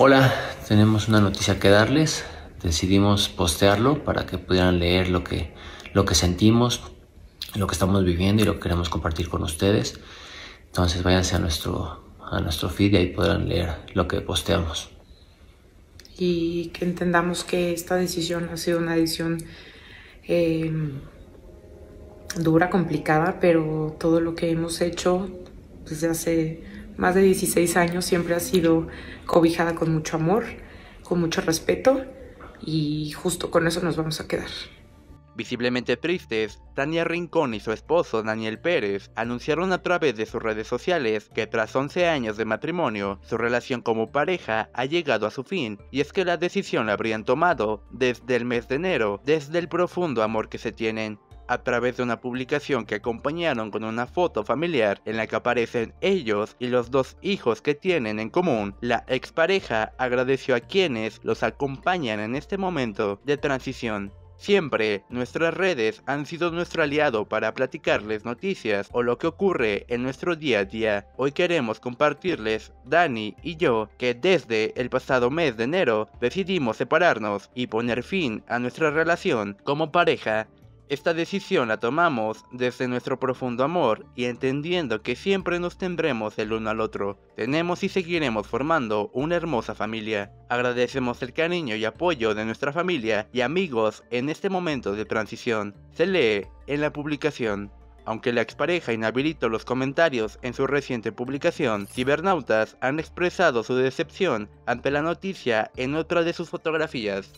Hola, tenemos una noticia que darles. Decidimos postearlo para que pudieran leer lo que, lo que sentimos, lo que estamos viviendo y lo que queremos compartir con ustedes. Entonces váyanse a nuestro, a nuestro feed y ahí podrán leer lo que posteamos. Y que entendamos que esta decisión ha sido una decisión em, dura, complicada, pero todo lo que hemos hecho desde hace más de 16 años siempre ha sido cobijada con mucho amor, con mucho respeto y justo con eso nos vamos a quedar. Visiblemente tristes, Tania Rincón y su esposo Daniel Pérez anunciaron a través de sus redes sociales que tras 11 años de matrimonio, su relación como pareja ha llegado a su fin, y es que la decisión la habrían tomado desde el mes de enero, desde el profundo amor que se tienen a través de una publicación que acompañaron con una foto familiar en la que aparecen ellos y los dos hijos que tienen en común, la expareja agradeció a quienes los acompañan en este momento de transición. Siempre nuestras redes han sido nuestro aliado para platicarles noticias o lo que ocurre en nuestro día a día. Hoy queremos compartirles, Dani y yo, que desde el pasado mes de enero decidimos separarnos y poner fin a nuestra relación como pareja. Esta decisión la tomamos desde nuestro profundo amor y entendiendo que siempre nos tendremos el uno al otro. Tenemos y seguiremos formando una hermosa familia. Agradecemos el cariño y apoyo de nuestra familia y amigos en este momento de transición. Se lee en la publicación. Aunque la expareja inhabilitó los comentarios en su reciente publicación, cibernautas han expresado su decepción ante la noticia en otra de sus fotografías.